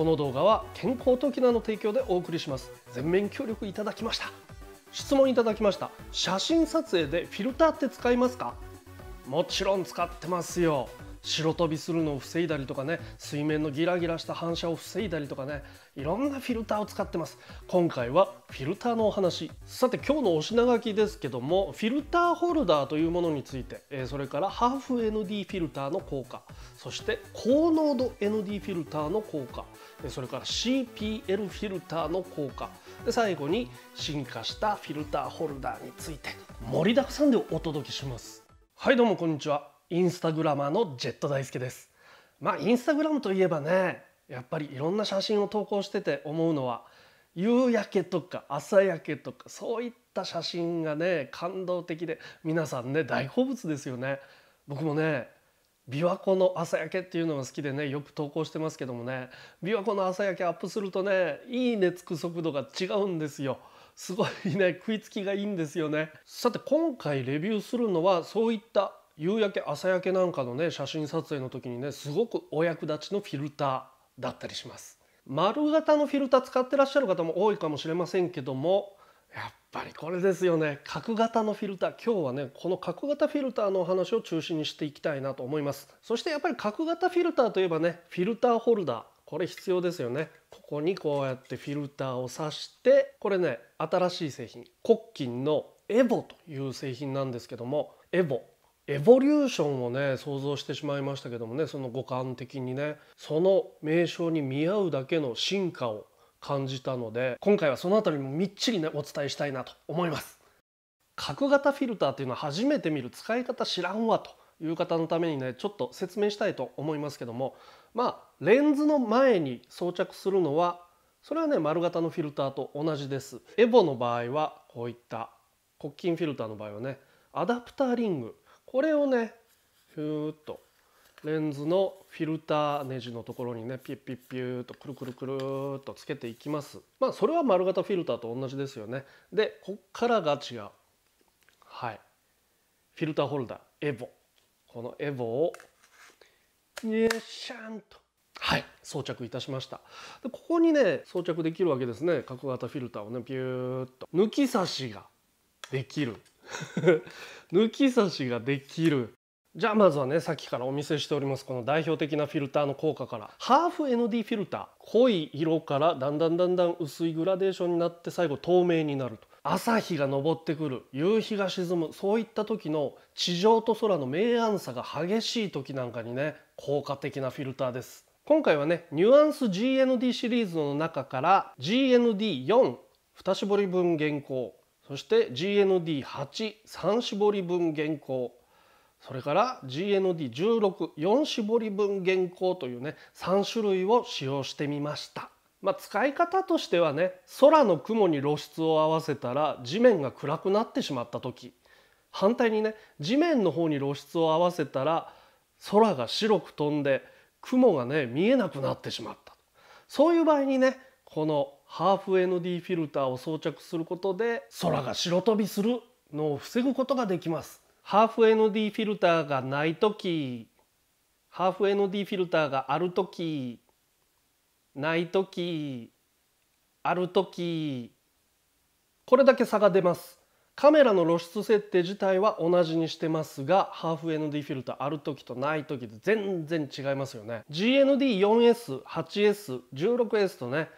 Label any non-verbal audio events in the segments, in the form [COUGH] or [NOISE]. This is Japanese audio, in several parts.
この動画は健康と沖縄の提供でお送りします全面協力いただきました質問いただきました写真撮影でフィルターって使いますかもちろん使ってますよ白飛びするのを防いだりとかね水面のギラギラした反射を防いだりとかねいろんなフィルターを使ってます今回はフィルターのお話さて今日のお品書きですけどもフィルターホルダーというものについてそれからハーフ ND フィルターの効果そして高濃度 ND フィルターの効果それから CPL フィルターの効果で最後に進化したフィルターホルダーについて盛りだくさんでお届けしますはいどうもこんにちはインスタグラマーのジェット大輔ですまあインスタグラムといえばねやっぱりいろんな写真を投稿してて思うのは夕焼けとか朝焼けとかそういった写真がね感動的で皆さんね大好物ですよね僕もね琵琶湖の朝焼けっていうのが好きでねよく投稿してますけどもね琵琶湖の朝焼けアップするとねいいねつく速度が違うんですよすごいね食いつきがいいんですよねさて今回レビューするのはそういった夕焼け朝焼けなんかのね写真撮影の時にねすごくお役立ちのフィルターだったりします丸型のフィルター使ってらっしゃる方も多いかもしれませんけどもやっぱりこれですよね角型のフィルター今日はねこの角型フィルターのお話を中心にしていきたいなと思いますそしてやっぱり角型フィルターといえばねフィルターホルダーこれ必要ですよねここにこうやってフィルターを挿してこれね新しい製品コッキンのエボという製品なんですけどもエボエボリューションをね想像してしまいましたけどもねその五感的にねその名称に見合うだけの進化を感じたので今回はその辺りもみっちりねお伝えしたいなと思います。角型フィルターっていうのは初めて見る使い方知らんわという方のためにねちょっと説明したいと思いますけどもまあレンズの前に装着するのはそれはね丸型のフィルターと同じです。エボの場合はこういった黒金フィルターの場合はねアダプターリングこれをねふーっとレンズのフィルターネジのところにねピッピッピューとくるくるくるっとつけていきますまあそれは丸型フィルターと同じですよねでこっからが違うはいフィルターホルダーエボこのエボをよっシゃんとはい装着いたしましたでここにね装着できるわけですね角型フィルターをねピューっと抜き差しができる [LAUGHS] 抜き差しができるじゃあまずはねさっきからお見せしておりますこの代表的なフィルターの効果からハーフ ND フィルター濃い色からだんだんだんだん薄いグラデーションになって最後透明になると朝日が昇ってくる夕日が沈むそういった時の地上と空の明暗差が激しい時なんかにね効果的なフィルターです今回はねニュアンス GND シリーズの中から GND42 絞り分原稿そして GND83 絞り分原稿それから GND164 絞り分原稿というね3種類を使用してみました。まあ、使い方としてはね空の雲に露出を合わせたら地面が暗くなってしまった時反対にね地面の方に露出を合わせたら空が白く飛んで雲がね見えなくなってしまったそういう場合にねこのハーフ ND フィルターを装着することで空が白飛びするのを防ぐことができますハーフ ND フィルターがない時ハーフ ND フィルターがある時ない時ある時これだけ差が出ますカメラの露出設定自体は同じにしてますがハーフ ND フィルターある時とない時で全然違いますよね GND4S8S16S とね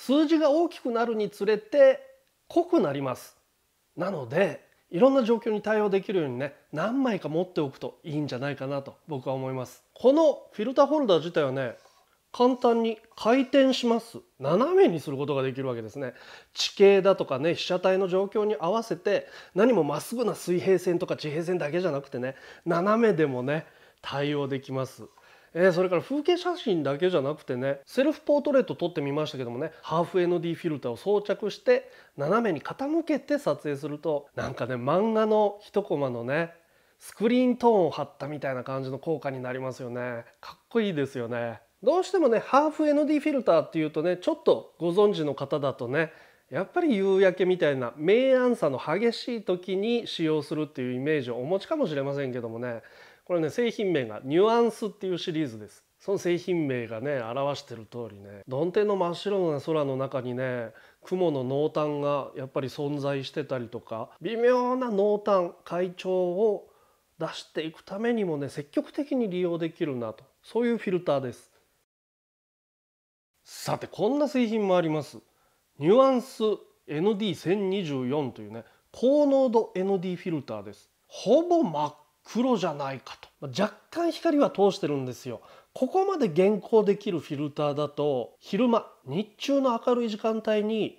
数字が大きくなるにつれて濃くなりますなのでいろんな状況に対応できるようにね何枚か持っておくといいんじゃないかなと僕は思いますこのフィルターホルダー自体はね簡単に回転します斜めにすることができるわけですね地形だとかね被写体の状況に合わせて何もまっすぐな水平線とか地平線だけじゃなくてね斜めでもね対応できますえー、それから風景写真だけじゃなくてねセルフポートレート撮ってみましたけどもねハーフ ND フィルターを装着して斜めに傾けて撮影するとなんかね漫画の一コマのねスクリーントーンを貼ったみたいな感じの効果になりますよねかっこいいですよねどうしてもねハーフ ND フィルターっていうとねちょっとご存知の方だとねやっぱり夕焼けみたいな明暗差の激しい時に使用するっていうイメージをお持ちかもしれませんけどもねこれね製品名が「ニュアンス」っていうシリーズです。その製品名がね表してる通りね曇天の真っ白な空の中にね雲の濃淡がやっぱり存在してたりとか微妙な濃淡階調を出していくためにもね積極的に利用できるなとそういうフィルターですさてこんな製品もありますニュアンス ND1024 というね高濃度 ND フィルターですほぼ真黒じゃないかと若干光は通してるんですよここまで現行できるフィルターだと昼間日中の明るい時間帯に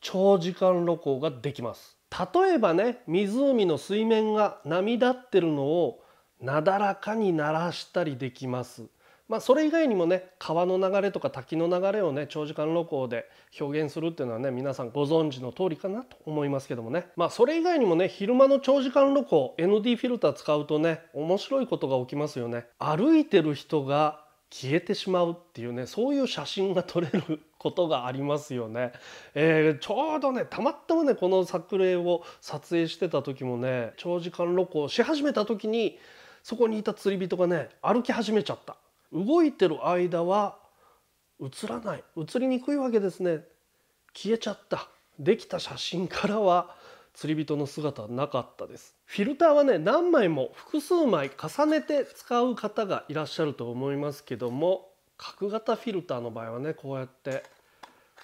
長時間露光ができます例えばね湖の水面が波立ってるのをなだらかに鳴らしたりできますまあ、それ以外にもね川の流れとか滝の流れをね長時間露光で表現するっていうのはね皆さんご存知の通りかなと思いますけどもねまあそれ以外にもね昼間の長時間露光 ND フィルター使うとね面白いことが起きますよね歩いてる人が消えてしまうっていうねそういう写真が撮れることがありますよね、えー、ちょうどねたまたまねこの作例を撮影してた時もね長時間露光し始めた時にそこにいた釣り人がね歩き始めちゃった動いてる間は映らない映りにくいわけですね消えちゃったできた写真からは釣り人の姿はなかったですフィルターはね何枚も複数枚重ねて使う方がいらっしゃると思いますけども角型フィルターの場合はねこうやって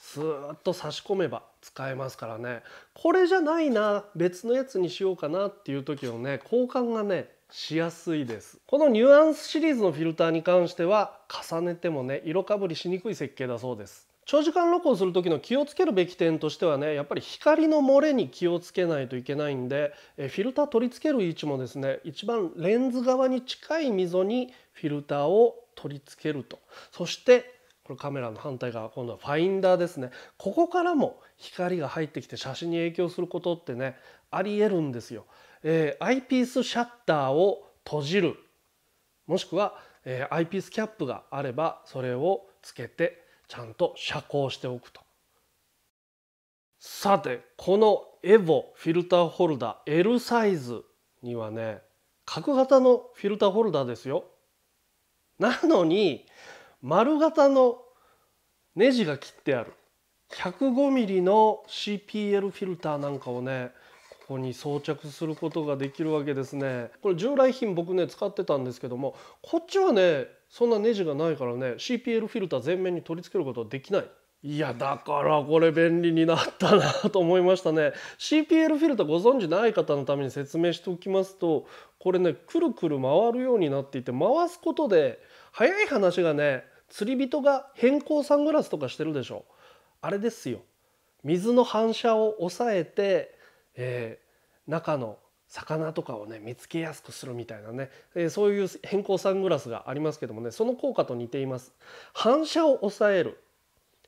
スーッと差し込めば使えますからねこれじゃないな別のやつにしようかなっていう時のね交換がねしやすいですこのニュアンスシリーズのフィルターに関しては重ねてもね色かぶりしにくい設計だそうです長時間録音する時の気をつけるべき点としてはねやっぱり光の漏れに気をつけないといけないんでフィルター取り付ける位置もですね一番レンズ側に近い溝にフィルターを取り付けるとそしてこれカメラの反対側今度はファインダーですねここからも光が入ってきて写真に影響することってねありえるんですよ。えー、アイピースシャッターを閉じるもしくは、えー、アイピースキャップがあればそれをつけてちゃんと遮光しておくとさてこのエボフィルターホルダー L サイズにはね角型のフィルターホルダーですよなのに丸型のネジが切ってある 105mm の CPL フィルターなんかをねこに装着することができるわけですねこれ従来品僕ね使ってたんですけどもこっちはねそんなネジがないからね CPL フィルター全面に取り付けることはできないいやだからこれ便利になったなと思いましたね CPL フィルターご存知ない方のために説明しておきますとこれねくるくる回るようになっていて回すことで早い話がね釣り人が変更サングラスとかしてるでしょあれですよ水の反射を抑えてえー、中の魚とかをね見つけやすくするみたいなね、えー、そういう偏光サングラスがありますけどもねその効果と似ています反射を抑える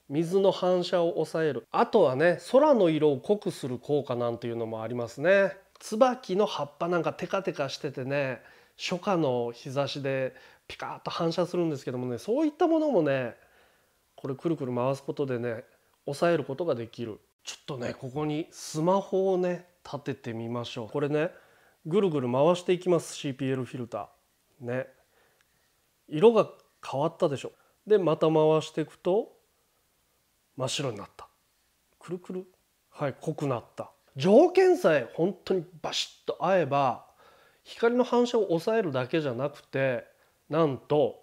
水の反射を抑えるあとはね空の色を濃くする効果なんていうのもありますね椿の葉っぱなんかテカテカしててね初夏の日差しでピカッと反射するんですけどもねそういったものもねこれくるくる回すことでね抑えることができるちょっとねここにスマホをね立ててみましょうこれねぐるぐる回していきます CPL フィルターね色が変わったでしょでまた回していくと真っ白になったくるくるはい濃くなった条件さえ本当にバシッと合えば光の反射を抑えるだけじゃなくてなんと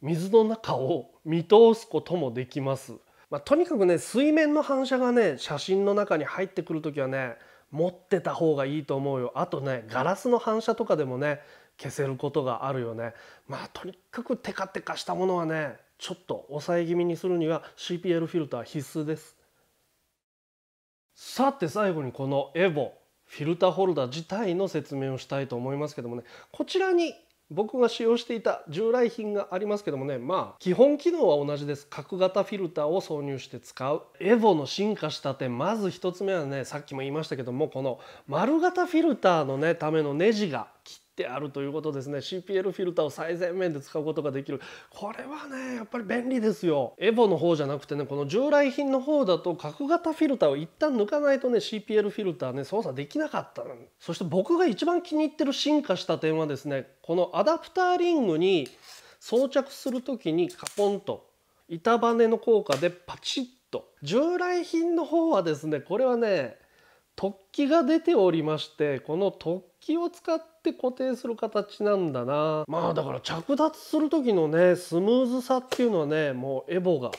水の中を見通すこともできますまあ、とにかくね水面の反射がね写真の中に入ってくる時はね持ってた方がいいと思うよあとねガラスの反射とかでもね消せることがあるよねまあとにかくテカテカしたものはねちょっと抑え気味にするには CPL フィルター必須ですさて最後にこのエボフィルターホルダー自体の説明をしたいと思いますけどもねこちらに僕が使用していた従来品がありますけどもねまあ基本機能は同じです角型フィルターを挿入して使うエボの進化した点まず1つ目はねさっきも言いましたけどもこの丸型フィルターのねためのネジがてあるということですね CPL フィルターを最前面で使うことができるこれはねやっぱり便利ですよエボの方じゃなくてねこの従来品の方だと角型フィルターを一旦抜かないとね CPL フィルターね操作できなかったそして僕が一番気に入ってる進化した点はですねこのアダプターリングに装着する時にカポンと板バネの効果でパチッと従来品の方はですねこれはね突起が出ておりましてこの突起を使って固定する形なんだなまあだから着脱する時のねスムーズさっていうのはねもうエボが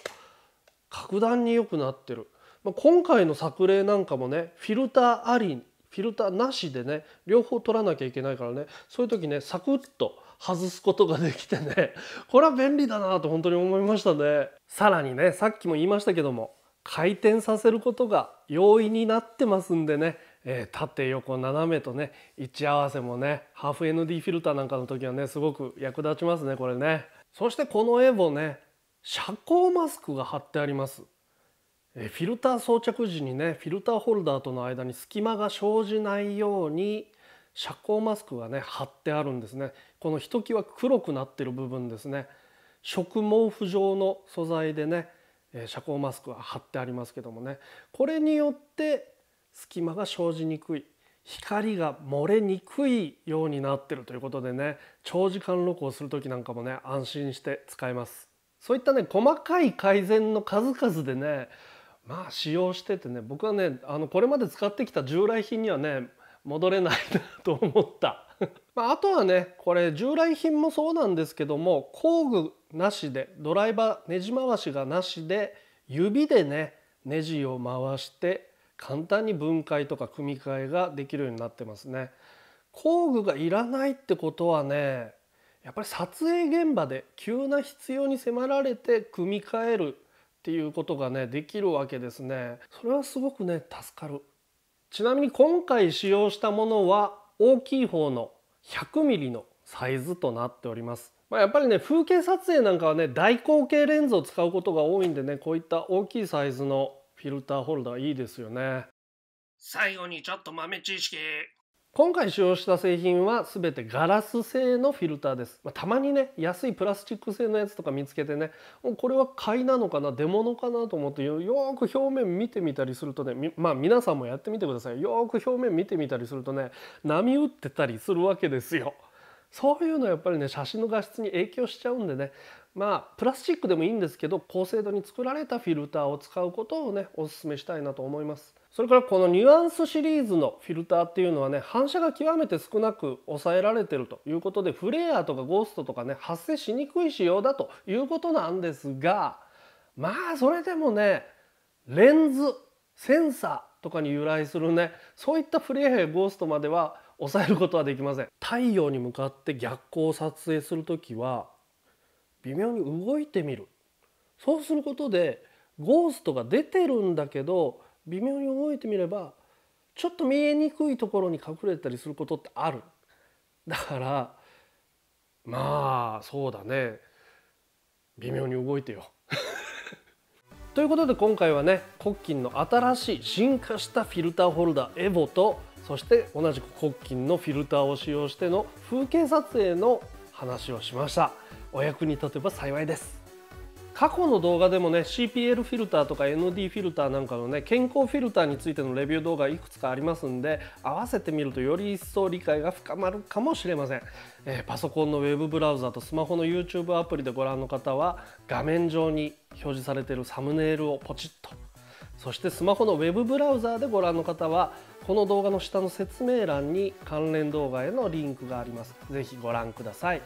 格段に良くなってる、まあ、今回の作例なんかもねフィルターありフィルターなしでね両方取らなきゃいけないからねそういう時ねサクッと外すことができてねこれは便利だなと本当に思いましたねさらにねさっきも言いましたけども回転させることが容易になってますんでね、えー、縦横斜めとね位置合わせもねハーフ ND フィルターなんかの時はねすごく役立ちますねこれねそしてこの絵もね遮光マスクが貼ってあります、えー、フィルター装着時にねフィルターホルダーとの間に隙間が生じないように遮光マスクがね貼ってあるんですねこのひときわ黒くなってる部分ですね食毛布状の素材でね遮光マスクは貼ってありますけどもねこれによって隙間が生じにくい光が漏れにくいようになってるということでね長時間録音する時なんかもね安心して使えますそういったね細かい改善の数々でねまあ使用しててね僕はねあのこれまで使ってきた従来品にはね戻れないなと思ったまあ、あとはねこれ従来品もそうなんですけども工具なしでドライバーネジ回しがなしで指でねネジを回して簡単に分解とか組み替えができるようになってますね。工具がいらないってことはねやっぱり撮影現場で急な必要に迫られて組み替えるっていうことがねできるわけですね。それはすごくね助かる。ちなみに今回使用したものは大きい方の 100mm のサイズとなっております。まあ、やっぱりね風景撮影なんかはね大口径レンズを使うことが多いんでねこういった大きいサイズのフィルターホルダーいいですよね。最後にちょっと豆知識今回使用した製品は全てガラス製のフィルターです、まあ、たまにね安いプラスチック製のやつとか見つけてねこれは買いなのかな出物かなと思ってよく表面見てみたりするとねまあ皆さんもやってみてくださいよく表面見てみたりするとね波打ってたりするわけですよ。そういうのはやっぱりね写真の画質に影響しちゃうんでねまあプラスチックでもいいんですけど高精度に作られたフィルターを使うことをねおすすめしたいなと思います。それからこのニュアンスシリーズのフィルターっていうのはね反射が極めて少なく抑えられてるということでフレアとかゴーストとかね発生しにくい仕様だということなんですがまあそれでもねレンズセンサーとかに由来するねそういったフレアやゴーストまでは抑えることはできません太陽に向かって逆光を撮影する時は微妙に動いてみるそうすることでゴーストが出てるんだけど微妙に覚えてみればちょっと見えにくいところに隠れたりすることってあるだからまあそうだね微妙に動いてよ [LAUGHS] ということで今回はねコッキンの新しい進化したフィルターホルダーエボとそして同じくコッキンのフィルターを使用しての風景撮影の話をしましたお役に立てば幸いです過去の動画でもね CPL フィルターとか ND フィルターなんかのね健康フィルターについてのレビュー動画いくつかありますんで合わせてみるとより一層理解が深まるかもしれません、えー、パソコンのウェブブラウザとスマホの YouTube アプリでご覧の方は画面上に表示されているサムネイルをポチッとそしてスマホのウェブブラウザでご覧の方はこの動画の下の説明欄に関連動画へのリンクがあります。是非ご覧ください。